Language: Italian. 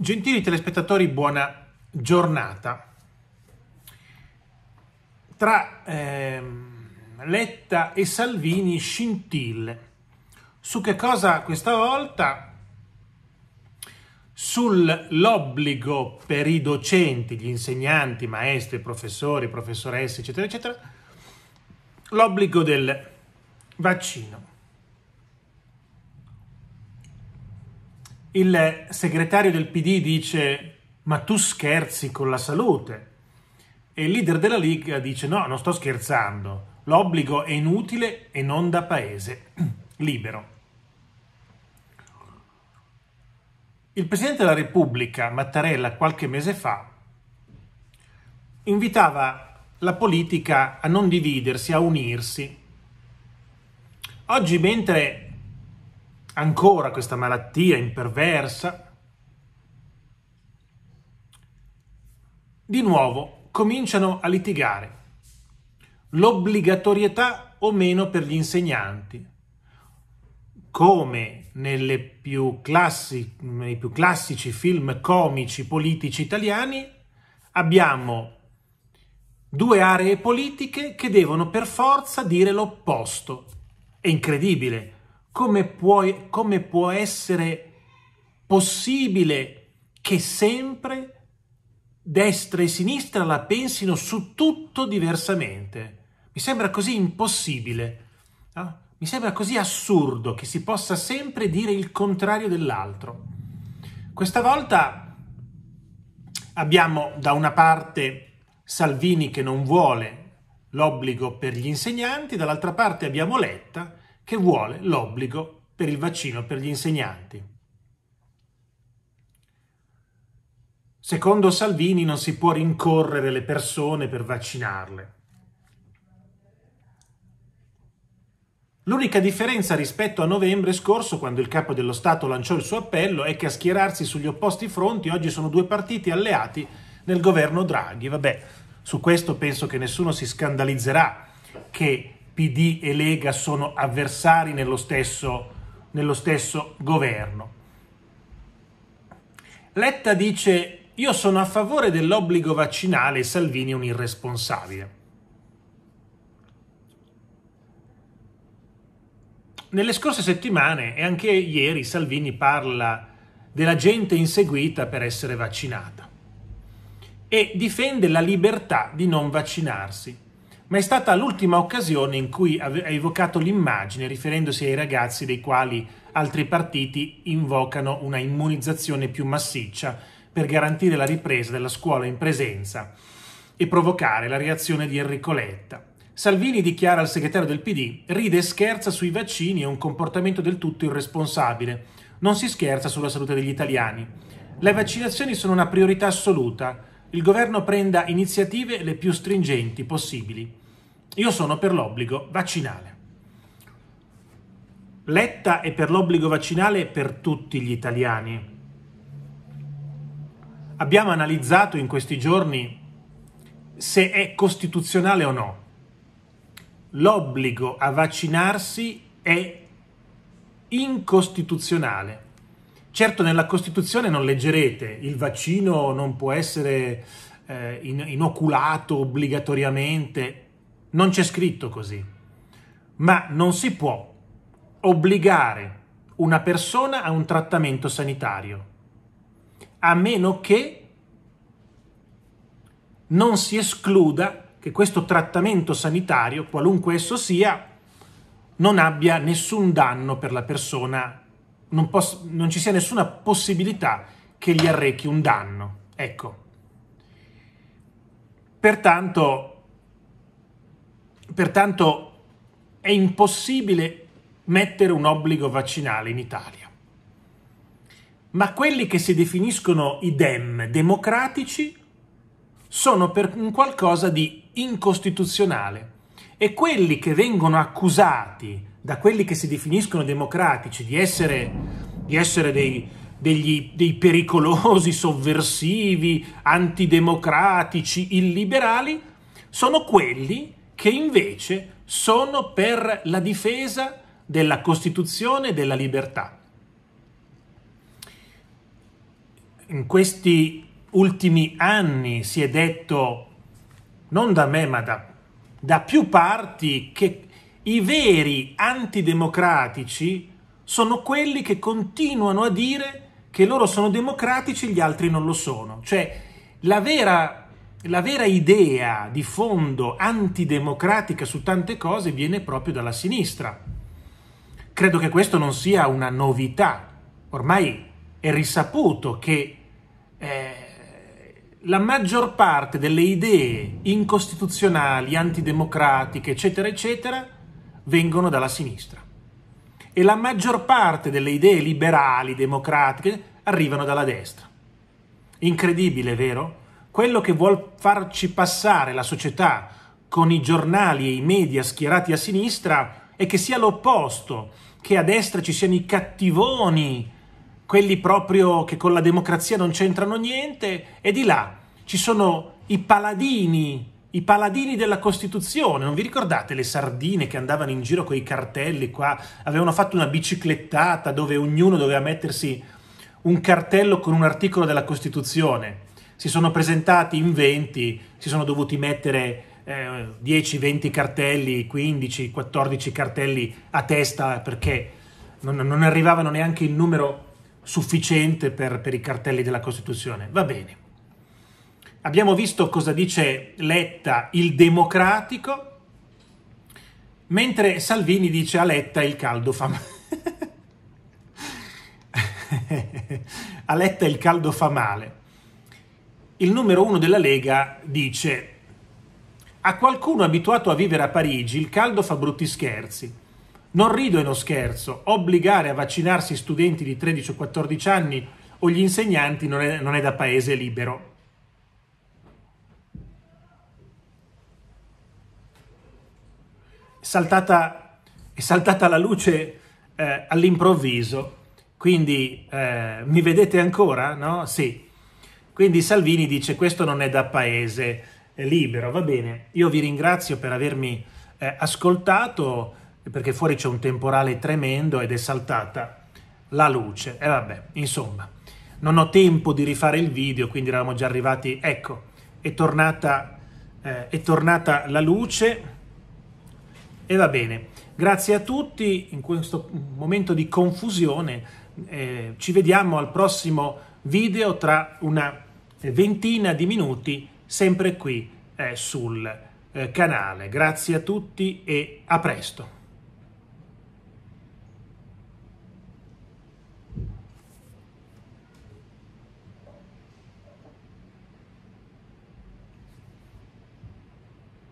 Gentili telespettatori, buona giornata. Tra eh, Letta e Salvini scintille. Su che cosa questa volta? Sull'obbligo per i docenti, gli insegnanti, maestri, professori, professoresse, eccetera, eccetera, l'obbligo del vaccino. il segretario del PD dice ma tu scherzi con la salute e il leader della Lega dice no, non sto scherzando, l'obbligo è inutile e non da paese libero. Il Presidente della Repubblica, Mattarella, qualche mese fa, invitava la politica a non dividersi, a unirsi. Oggi, mentre ancora questa malattia imperversa, di nuovo cominciano a litigare. L'obbligatorietà o meno per gli insegnanti, come più classi, nei più classici film comici politici italiani, abbiamo due aree politiche che devono per forza dire l'opposto. È incredibile, come, puoi, come può essere possibile che sempre destra e sinistra la pensino su tutto diversamente? Mi sembra così impossibile. No? Ah? Mi sembra così assurdo che si possa sempre dire il contrario dell'altro. Questa volta abbiamo da una parte Salvini che non vuole l'obbligo per gli insegnanti, dall'altra parte abbiamo Letta che vuole l'obbligo per il vaccino per gli insegnanti. Secondo Salvini non si può rincorrere le persone per vaccinarle. L'unica differenza rispetto a novembre scorso, quando il capo dello Stato lanciò il suo appello, è che a schierarsi sugli opposti fronti oggi sono due partiti alleati nel governo Draghi. Vabbè, su questo penso che nessuno si scandalizzerà che PD e Lega sono avversari nello stesso, nello stesso governo. Letta dice io sono a favore dell'obbligo vaccinale e Salvini è un irresponsabile. Nelle scorse settimane e anche ieri Salvini parla della gente inseguita per essere vaccinata e difende la libertà di non vaccinarsi ma è stata l'ultima occasione in cui ha evocato l'immagine riferendosi ai ragazzi dei quali altri partiti invocano una immunizzazione più massiccia per garantire la ripresa della scuola in presenza e provocare la reazione di Enrico Letta. Salvini dichiara al segretario del PD, ride e scherza sui vaccini è un comportamento del tutto irresponsabile. Non si scherza sulla salute degli italiani. Le vaccinazioni sono una priorità assoluta il governo prenda iniziative le più stringenti possibili. Io sono per l'obbligo vaccinale. Letta è per l'obbligo vaccinale per tutti gli italiani. Abbiamo analizzato in questi giorni se è costituzionale o no. L'obbligo a vaccinarsi è incostituzionale Certo nella Costituzione non leggerete il vaccino non può essere eh, inoculato obbligatoriamente, non c'è scritto così, ma non si può obbligare una persona a un trattamento sanitario, a meno che non si escluda che questo trattamento sanitario, qualunque esso sia, non abbia nessun danno per la persona non, poss- non ci sia nessuna possibilità che gli arrechi un danno. Ecco. Pertanto, pertanto è impossibile mettere un obbligo vaccinale in Italia. Ma quelli che si definiscono i dem democratici sono per un qualcosa di incostituzionale e quelli che vengono accusati da quelli che si definiscono democratici di essere, di essere dei, degli, dei pericolosi, sovversivi, antidemocratici, illiberali, sono quelli che invece sono per la difesa della Costituzione e della libertà. In questi ultimi anni si è detto, non da me ma da, da più parti, che i veri antidemocratici sono quelli che continuano a dire che loro sono democratici e gli altri non lo sono. Cioè, la vera, la vera idea di fondo antidemocratica su tante cose viene proprio dalla sinistra. Credo che questo non sia una novità. Ormai è risaputo che eh, la maggior parte delle idee incostituzionali, antidemocratiche, eccetera, eccetera, vengono dalla sinistra e la maggior parte delle idee liberali, democratiche, arrivano dalla destra. Incredibile, vero? Quello che vuol farci passare la società con i giornali e i media schierati a sinistra è che sia l'opposto, che a destra ci siano i cattivoni, quelli proprio che con la democrazia non c'entrano niente, e di là ci sono i paladini i paladini della Costituzione, non vi ricordate le sardine che andavano in giro con i cartelli qua, avevano fatto una biciclettata dove ognuno doveva mettersi un cartello con un articolo della Costituzione, si sono presentati in 20, si sono dovuti mettere eh, 10, 20 cartelli, 15, 14 cartelli a testa perché non, non arrivavano neanche il numero sufficiente per, per i cartelli della Costituzione. Va bene. Abbiamo visto cosa dice Letta il democratico, mentre Salvini dice a Letta il caldo fa male. a Letta il caldo fa male. Il numero uno della Lega dice a qualcuno abituato a vivere a Parigi il caldo fa brutti scherzi. Non rido e non scherzo, obbligare a vaccinarsi studenti di 13 o 14 anni o gli insegnanti non è, non è da paese libero. saltata, è saltata la luce eh, all'improvviso, quindi eh, mi vedete ancora? No? Sì. Quindi Salvini dice questo non è da paese libero, va bene. Io vi ringrazio per avermi eh, ascoltato perché fuori c'è un temporale tremendo ed è saltata la luce. E vabbè, insomma, non ho tempo di rifare il video, quindi eravamo già arrivati. Ecco, è tornata, eh, è tornata la luce e va bene, grazie a tutti in questo momento di confusione. Eh, ci vediamo al prossimo video tra una ventina di minuti, sempre qui eh, sul eh, canale. Grazie a tutti e a presto.